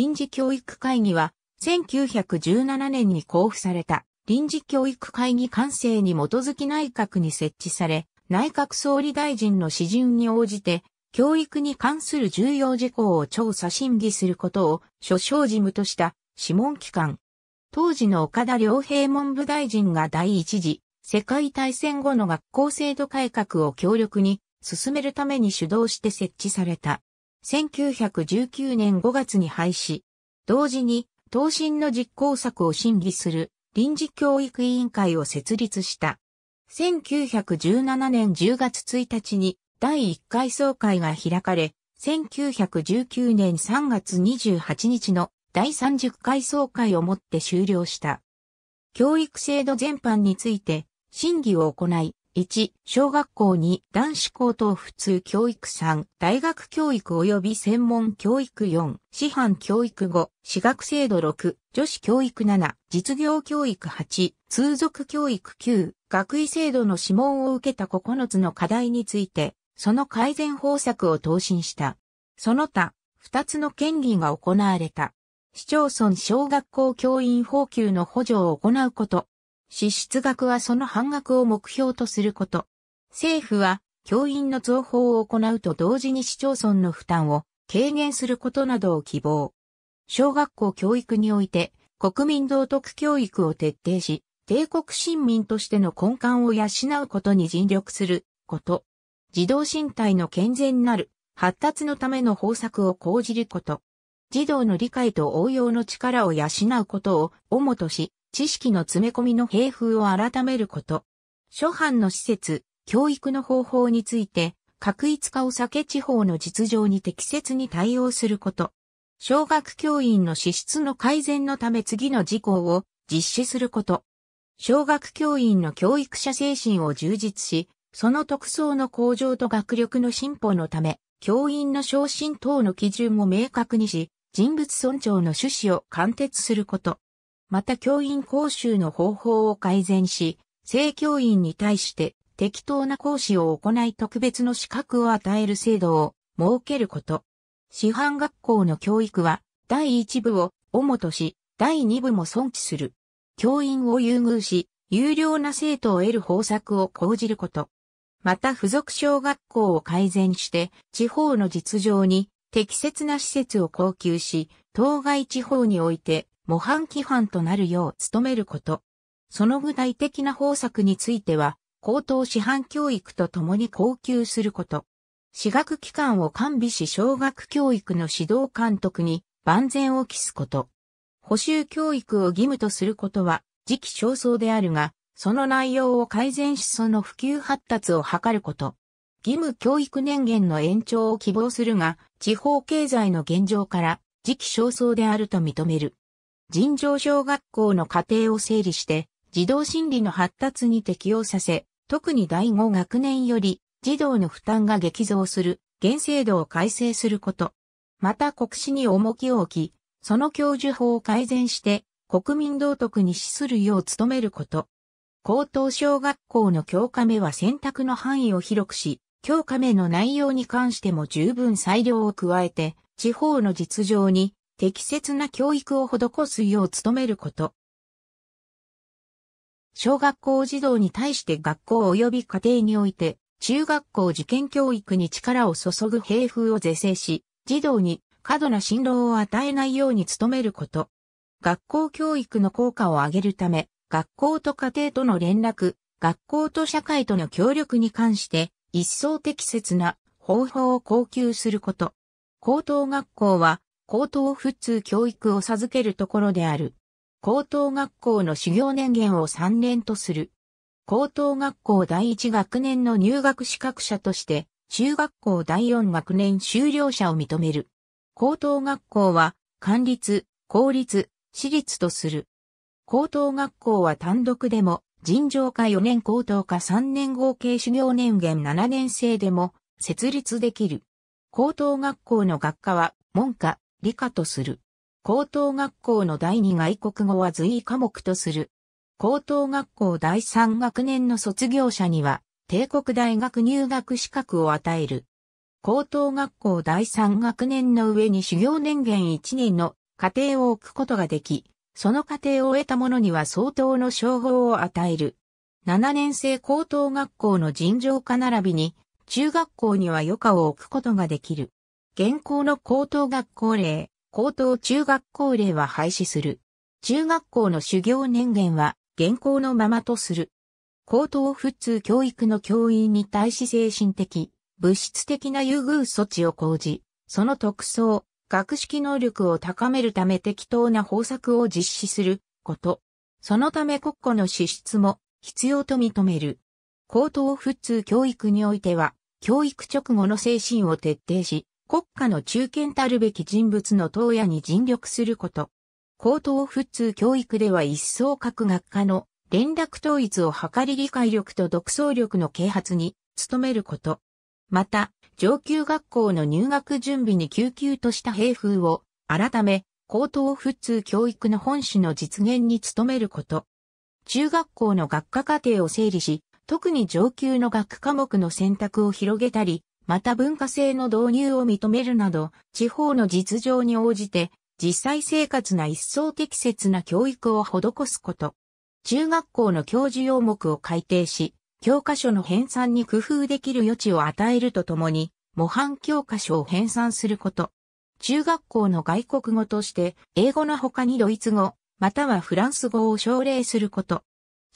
臨時教育会議は、1917年に交付された臨時教育会議完成に基づき内閣に設置され、内閣総理大臣の指準に応じて、教育に関する重要事項を調査審議することを所掌事務とした諮問機関。当時の岡田良平文部大臣が第一次世界大戦後の学校制度改革を強力に進めるために主導して設置された1919年5月に廃止。同時に、答申の実行策を審議する臨時教育委員会を設立した。1917年10月1日に第1回総会が開かれ、1919年3月28日の第30回総会をもって終了した。教育制度全般について審議を行い、1、小学校2、男子高等普通教育3、大学教育及び専門教育4、師範教育5、私学制度6、女子教育7、実業教育8、通俗教育9、学位制度の諮問を受けた9つの課題について、その改善方策を答申した。その他、2つの権利が行われた。市町村小学校教員法給の補助を行うこと、支出額はその半額を目標とすること。政府は教員の増法を行うと同時に市町村の負担を軽減することなどを希望。小学校教育において国民道徳教育を徹底し、帝国新民としての根幹を養うことに尽力すること。児童身体の健全なる発達のための方策を講じること。児童の理解と応用の力を養うことを主とし、知識の詰め込みの平風を改めること。諸藩の施設、教育の方法について、確一化を避け地方の実情に適切に対応すること。小学教員の資質の改善のため次の事項を実施すること。小学教員の教育者精神を充実し、その特層の向上と学力の進歩のため、教員の昇進等の基準を明確にし、人物尊重の趣旨を貫徹すること。また教員講習の方法を改善し、正教員に対して適当な講師を行い特別の資格を与える制度を設けること。師範学校の教育は第一部を主とし、第二部も存知する。教員を優遇し、有料な生徒を得る方策を講じること。また付属小学校を改善して、地方の実情に適切な施設を供給し、当該地方において模範規範となるよう努めること。その具体的な方策については、高等師範教育とともに恒久すること。私学機関を完備し小学教育の指導監督に万全を期すこと。補修教育を義務とすることは、時期尚早であるが、その内容を改善しその普及発達を図ること。義務教育年限の延長を希望するが、地方経済の現状から時期尚早であると認める。尋常小学校の過程を整理して、児童心理の発達に適応させ、特に第5学年より児童の負担が激増する、現制度を改正すること。また国史に重きを置き、その教授法を改善して、国民道徳に資するよう努めること。高等小学校の教科目は選択の範囲を広くし、教科目の内容に関しても十分裁量を加えて、地方の実情に適切な教育を施すよう努めること。小学校児童に対して学校及び家庭において、中学校受験教育に力を注ぐ兵風を是正し、児童に過度な辛労を与えないように努めること。学校教育の効果を上げるため、学校と家庭との連絡、学校と社会との協力に関して、一層適切な方法を供給すること。高等学校は高等普通教育を授けるところである。高等学校の修行年限を3年とする。高等学校第1学年の入学資格者として、中学校第4学年修了者を認める。高等学校は、官立、公立、私立とする。高等学校は単独でも、尋常科4年高等科3年合計修行年限7年生でも、設立できる。高等学校の学科は、文科、理科とする。高等学校の第二外国語は随意科目とする。高等学校第三学年の卒業者には、帝国大学入学資格を与える。高等学校第三学年の上に修行年限1年の家庭を置くことができ、その家庭を得た者には相当の称号を与える。7年生高等学校の尋常科並びに、中学校には余暇を置くことができる。現行の高等学校令、高等中学校令は廃止する。中学校の修行年限は現行のままとする。高等普通教育の教員に対し精神的、物質的な優遇措置を講じ、その特徴、学識能力を高めるため適当な方策を実施すること。そのため国庫の支出も必要と認める。高等普通教育においては、教育直後の精神を徹底し、国家の中堅たるべき人物の投野に尽力すること。高等普通教育では一層各学科の連絡統一を図り理解力と独創力の啓発に努めること。また、上級学校の入学準備に救急とした兵風を改め、高等普通教育の本旨の実現に努めること。中学校の学科課程を整理し、特に上級の学科目の選択を広げたり、また文化制の導入を認めるなど、地方の実情に応じて、実際生活な一層適切な教育を施すこと。中学校の教授要目を改定し、教科書の編纂に工夫できる余地を与えるとともに、模範教科書を編纂すること。中学校の外国語として、英語の他にドイツ語、またはフランス語を奨励すること。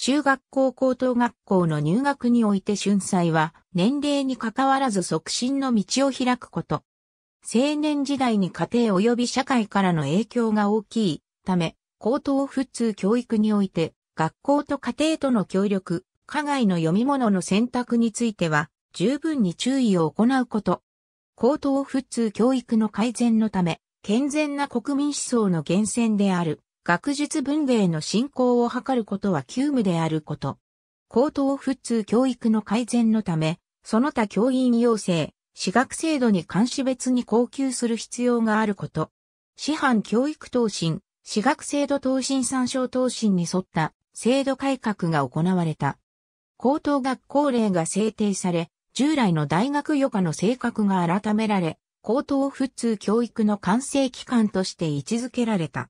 中学校高等学校の入学において春祭は年齢に関わらず促進の道を開くこと。青年時代に家庭及び社会からの影響が大きいため、高等普通教育において学校と家庭との協力、課外の読み物の選択については十分に注意を行うこと。高等普通教育の改善のため、健全な国民思想の源泉である学術文芸の振興を図ることは急務であること。高等普通教育の改善のため、その他教員要請、私学制度に監視別に恒久する必要があること。師範教育等身、私学制度等身参照等身に沿った制度改革が行われた。高等学校令が制定され、従来の大学余暇の性格が改められ、高等普通教育の完成期間として位置づけられた。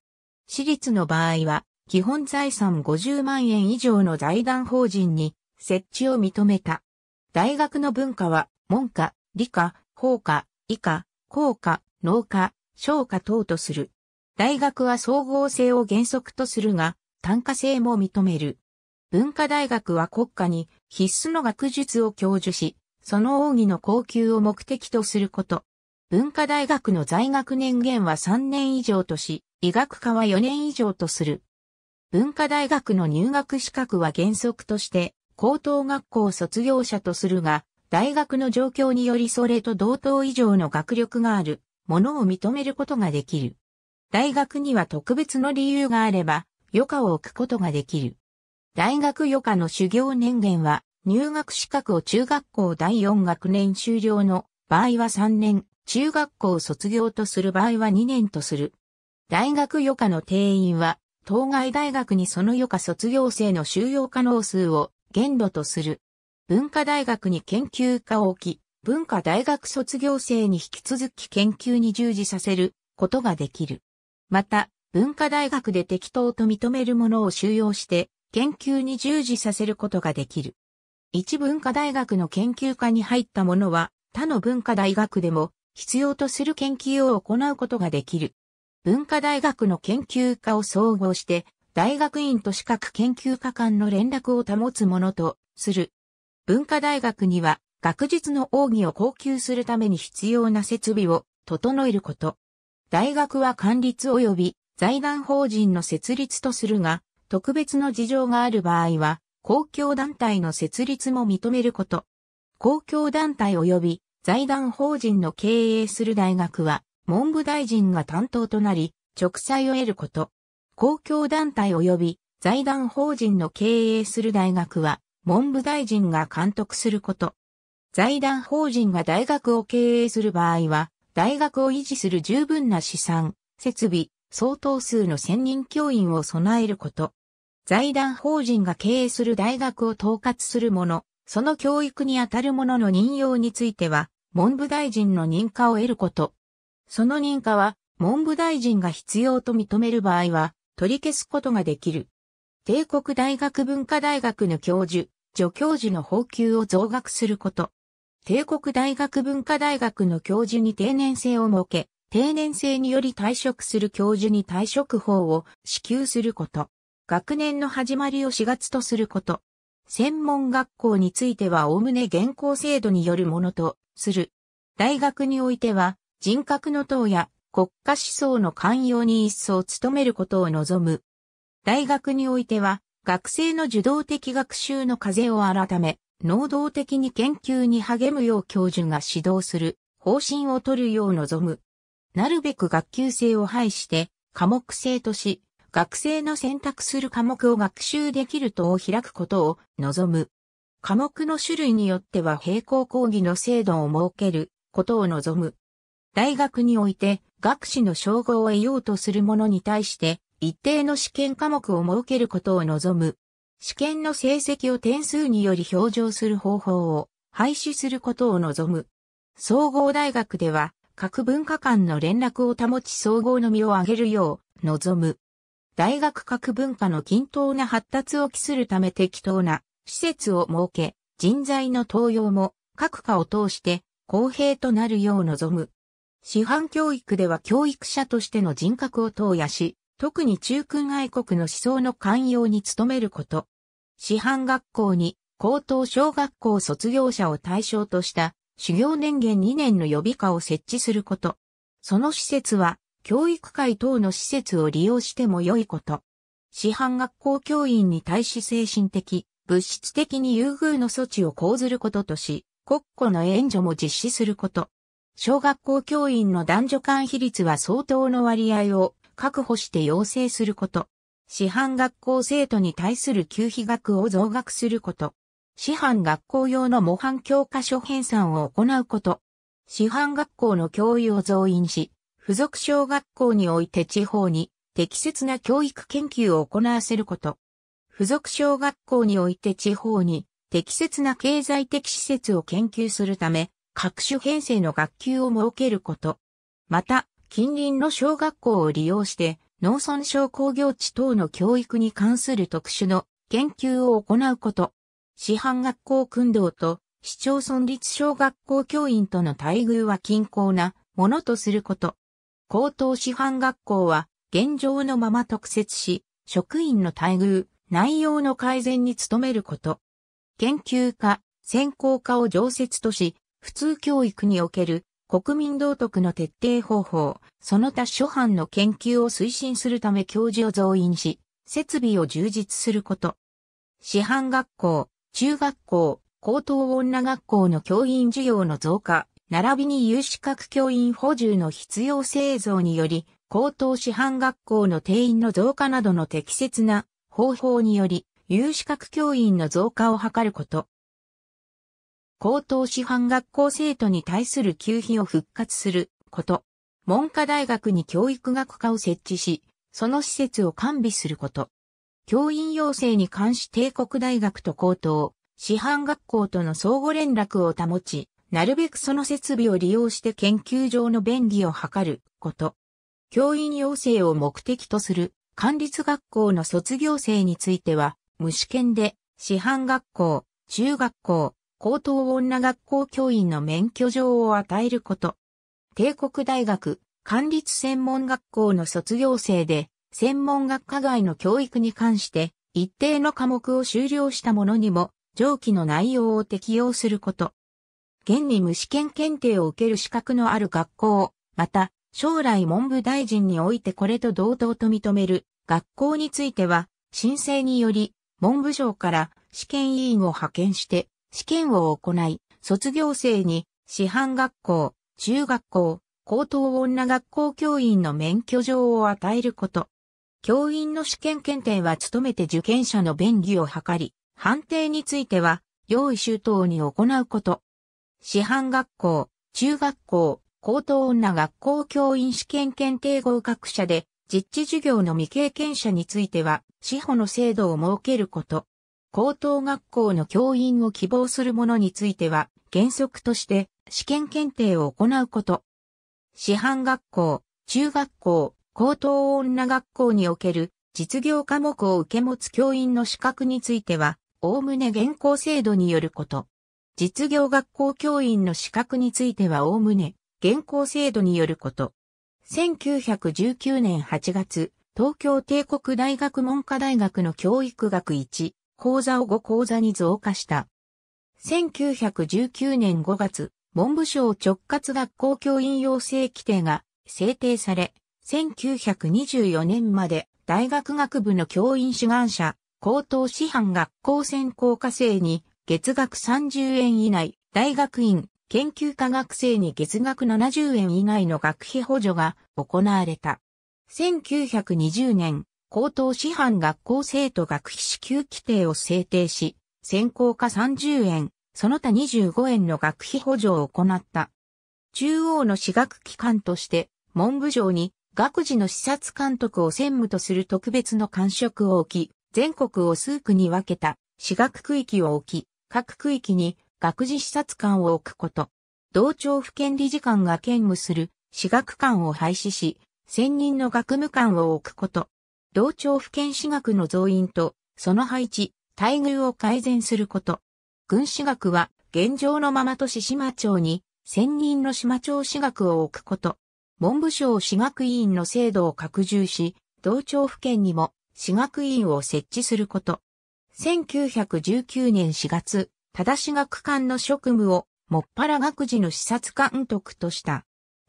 私立の場合は、基本財産50万円以上の財団法人に設置を認めた。大学の文化は、文科、理科、法科、医科、工科、農科、小科等とする。大学は総合性を原則とするが、単価性も認める。文化大学は国家に必須の学術を教授し、その奥義の高級を目的とすること。文化大学の在学年限は3年以上とし、医学科は4年以上とする。文化大学の入学資格は原則として高等学校卒業者とするが、大学の状況によりそれと同等以上の学力があるものを認めることができる。大学には特別の理由があれば余暇を置くことができる。大学余暇の修行年限は入学資格を中学校第4学年終了の場合は3年、中学校卒業とする場合は2年とする。大学余暇の定員は、当該大学にその余暇卒業生の収容可能数を限度とする。文化大学に研究科を置き、文化大学卒業生に引き続き研究に従事させることができる。また、文化大学で適当と認めるものを収容して、研究に従事させることができる。一文化大学の研究科に入ったものは、他の文化大学でも必要とする研究を行うことができる。文化大学の研究科を総合して、大学院と資格研究科間の連絡を保つものとする。文化大学には、学術の奥義を高級するために必要な設備を整えること。大学は管理及び財団法人の設立とするが、特別の事情がある場合は、公共団体の設立も認めること。公共団体及び財団法人の経営する大学は、文部大臣が担当となり、直裁を得ること。公共団体及び財団法人の経営する大学は、文部大臣が監督すること。財団法人が大学を経営する場合は、大学を維持する十分な資産、設備、相当数の専任教員を備えること。財団法人が経営する大学を統括する者、その教育にあたる者の任用については、文部大臣の認可を得ること。その認可は文部大臣が必要と認める場合は取り消すことができる。帝国大学文化大学の教授、助教授の報給を増額すること。帝国大学文化大学の教授に定年制を設け、定年制により退職する教授に退職法を支給すること。学年の始まりを4月とすること。専門学校についてはおおむね現行制度によるものとする。大学においては人格の党や国家思想の寛容に一層努めることを望む。大学においては、学生の受動的学習の風を改め、能動的に研究に励むよう教授が指導する方針を取るよう望む。なるべく学級制を排して科目制とし、学生の選択する科目を学習できるとを開くことを望む。科目の種類によっては並行講義の制度を設けることを望む。大学において学士の称号を得ようとする者に対して一定の試験科目を設けることを望む。試験の成績を点数により表彰する方法を廃止することを望む。総合大学では各文化間の連絡を保ち総合の身を上げるよう望む。大学各文化の均等な発達を期するため適当な施設を設け、人材の登用も各科を通して公平となるよう望む。師範教育では教育者としての人格を投与し、特に中君愛国の思想の寛容に努めること。師範学校に高等小学校卒業者を対象とした修行年限2年の予備課を設置すること。その施設は教育会等の施設を利用しても良いこと。師範学校教員に対し精神的、物質的に優遇の措置を講ずることとし、国庫の援助も実施すること。小学校教員の男女間比率は相当の割合を確保して要請すること。師範学校生徒に対する給費額を増額すること。師範学校用の模範教科書編纂を行うこと。師範学校の教諭を増員し、付属小学校において地方に適切な教育研究を行わせること。付属小学校において地方に適切な経済的施設を研究するため、各種編成の学級を設けること。また、近隣の小学校を利用して、農村小工業地等の教育に関する特殊の研究を行うこと。市販学校訓導と市町村立小学校教員との待遇は均衡なものとすること。高等市販学校は現状のまま特設し、職員の待遇、内容の改善に努めること。研究家、専攻家を常設とし、普通教育における国民道徳の徹底方法、その他諸般の研究を推進するため教授を増員し、設備を充実すること。師範学校、中学校、高等女学校の教員需要の増加、並びに有資格教員補充の必要製造により、高等師範学校の定員の増加などの適切な方法により、有資格教員の増加を図ること。高等師範学校生徒に対する給費を復活すること。文科大学に教育学科を設置し、その施設を完備すること。教員養成に関し帝国大学と高等、師範学校との相互連絡を保ち、なるべくその設備を利用して研究上の便利を図ること。教員養成を目的とする管理学校の卒業生については、無試験で、師範学校、中学校、高等女学校教員の免許状を与えること。帝国大学、管理専門学校の卒業生で、専門学科外の教育に関して、一定の科目を修了した者にも、上記の内容を適用すること。現に無試験検定を受ける資格のある学校、また、将来文部大臣においてこれと同等と認める学校については、申請により、文部省から試験委員を派遣して、試験を行い、卒業生に、師範学校、中学校、高等女学校教員の免許状を与えること。教員の試験検定は務めて受験者の便宜を図り、判定については、用意周到に行うこと。師範学校、中学校、高等女学校教員試験検定合格者で、実地授業の未経験者については、司法の制度を設けること。高等学校の教員を希望する者については、原則として試験検定を行うこと。師範学校、中学校、高等女学校における実業科目を受け持つ教員の資格については、おおむね現行制度によること。実業学校教員の資格についてはおおむね現行制度によること。1919年8月、東京帝国大学文科大学の教育学1、講座を5講座に増加した。1919年5月、文部省直轄学校教員養成規定が制定され、1924年まで大学学部の教員志願者、高等師範学校専攻科生に月額30円以内、大学院、研究科学生に月額70円以内の学費補助が行われた。1920年、高等師範学校生徒学費支給規定を制定し、専攻科30円、その他25円の学費補助を行った。中央の私学機関として、文部省に学児の視察監督を専務とする特別の官職を置き、全国を数区に分けた私学区域を置き、各区域に学児視察官を置くこと。同庁府県理事官が兼務する私学官を廃止し、専任の学務官を置くこと。同調府県私学の増員と、その配置、待遇を改善すること。軍私学は、現状のまま都市島町に、専任の島町私学を置くこと。文部省私学委員の制度を拡充し、同調府県にも私学委員を設置すること。1919年4月、正私学官の職務を、もっぱら学児の視察監督とした。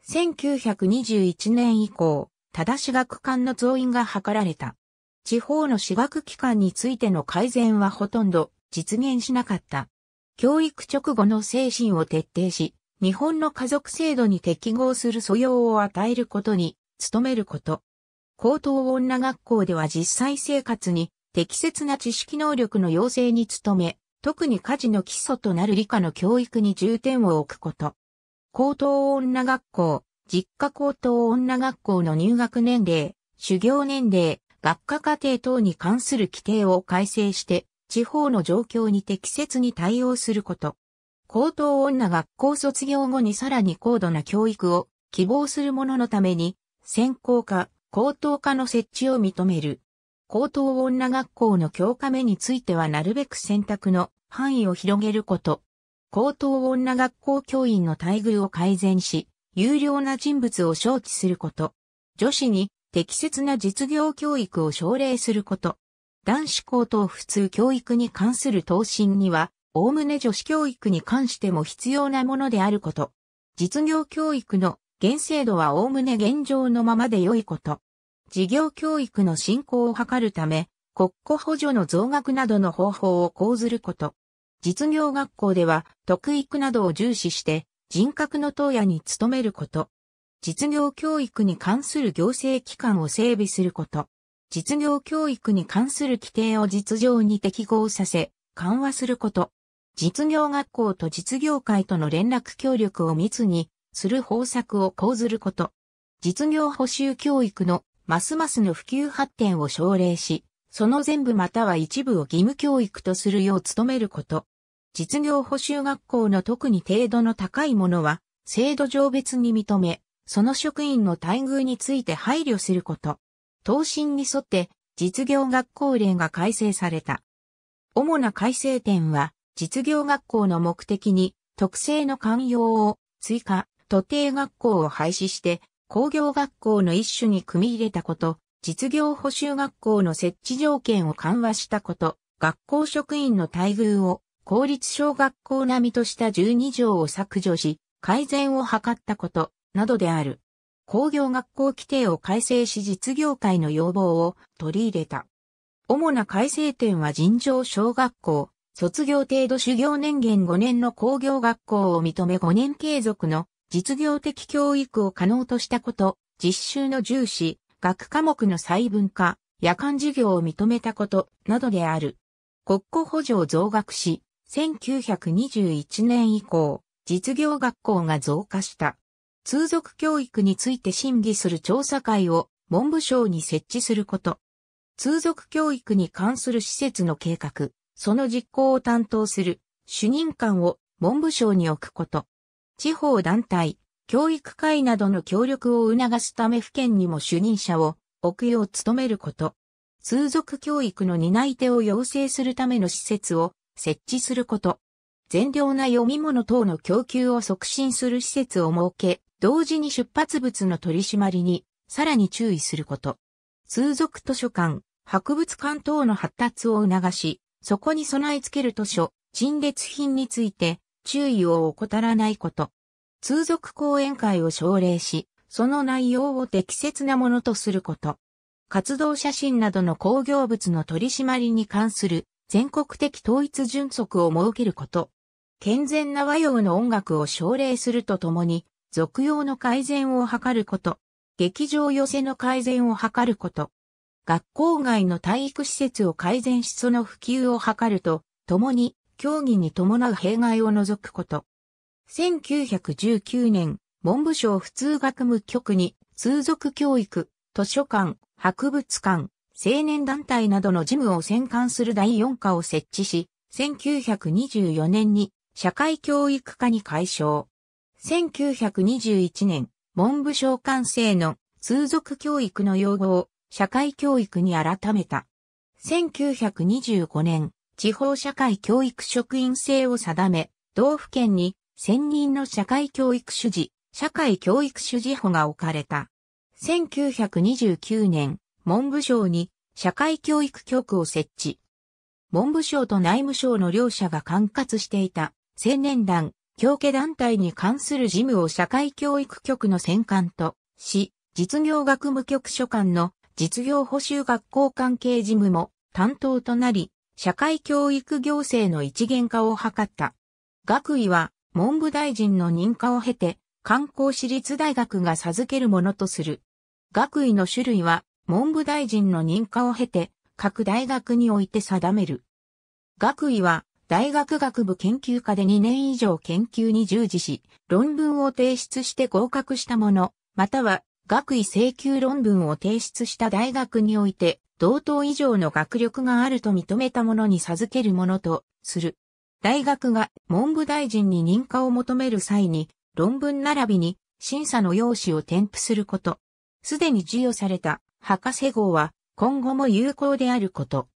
1921年以降、ただし、学館の増員が図られた。地方の私学機関についての改善はほとんど実現しなかった。教育直後の精神を徹底し、日本の家族制度に適合する素養を与えることに努めること。高等女学校では実際生活に適切な知識能力の養成に努め、特に家事の基礎となる理科の教育に重点を置くこと。高等女学校、実家高等女学校の入学年齢、修行年齢、学科課程等に関する規定を改正して、地方の状況に適切に対応すること。高等女学校卒業後にさらに高度な教育を希望する者のために、専攻科、高等科の設置を認める。高等女学校の教科目についてはなるべく選択の範囲を広げること。高等女学校教員の待遇を改善し、有料な人物を招致すること。女子に適切な実業教育を奨励すること。男子高等普通教育に関する答申には、おおむね女子教育に関しても必要なものであること。実業教育の現制度はおおむね現状のままで良いこと。事業教育の振興を図るため、国庫補助の増額などの方法を講ずること。実業学校では、特育などを重視して、人格の問屋に努めること。実業教育に関する行政機関を整備すること。実業教育に関する規定を実情に適合させ、緩和すること。実業学校と実業界との連絡協力を密にする方策を講ずること。実業補修教育のますますの普及発展を奨励し、その全部または一部を義務教育とするよう努めること。実業補修学校の特に程度の高いものは、制度上別に認め、その職員の待遇について配慮すること。答申に沿って、実業学校令が改正された。主な改正点は、実業学校の目的に、特性の寛容を追加、徒弟学校を廃止して、工業学校の一種に組み入れたこと、実業補修学校の設置条件を緩和したこと、学校職員の待遇を公立小学校並みとした12条を削除し、改善を図ったこと、などである。工業学校規定を改正し実業界の要望を取り入れた。主な改正点は尋常小学校、卒業程度修行年限5年の工業学校を認め5年継続の実業的教育を可能としたこと、実習の重視、学科目の細分化、夜間授業を認めたことなどである。国庫補助を増額し、1921年以降、実業学校が増加した。通俗教育について審議する調査会を文部省に設置すること。通俗教育に関する施設の計画、その実行を担当する主任官を文部省に置くこと。地方団体、教育会などの協力を促すため府県にも主任者を置くよう努めること。通俗教育の担い手を養成するための施設を設置すること。善良な読み物等の供給を促進する施設を設け、同時に出発物の取り締まりに、さらに注意すること。通俗図書館、博物館等の発達を促し、そこに備え付ける図書、陳列品について、注意を怠らないこと。通俗講演会を奨励し、その内容を適切なものとすること。活動写真などの工業物の取り締まりに関する全国的統一準則を設けること。健全な和洋の音楽を奨励するとともに、俗用の改善を図ること。劇場寄せの改善を図ること。学校外の体育施設を改善しその普及を図ると、ともに、競技に伴う弊害を除くこと。1919年、文部省普通学務局に、通俗教育、図書館、博物館、青年団体などの事務を専管する第4課を設置し、1924年に社会教育課に解消。1921年、文部省官制の通俗教育の用語を社会教育に改めた。1925年、地方社会教育職員制を定め、道府県に専任の社会教育主事、社会教育主事補が置かれた。1929年、文部省に社会教育局を設置。文部省と内務省の両者が管轄していた青年団、教家団体に関する事務を社会教育局の専管とし、実業学務局所管の実業補修学校関係事務も担当となり、社会教育行政の一元化を図った。学位は文部大臣の認可を経て、観光私立大学が授けるものとする。学位の種類は文部大臣の認可を経て、各大学において定める。学位は、大学学部研究科で2年以上研究に従事し、論文を提出して合格したもの、または、学位請求論文を提出した大学において、同等以上の学力があると認めたものに授けるものとする。大学が文部大臣に認可を求める際に、論文並びに審査の用紙を添付すること。すでに授与された博士号は今後も有効であること。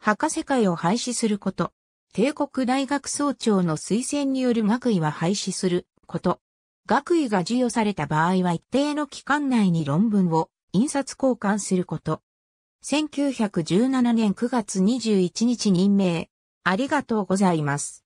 博士会を廃止すること。帝国大学総長の推薦による学位は廃止すること。学位が授与された場合は一定の期間内に論文を印刷交換すること。1917年9月21日任命。ありがとうございます。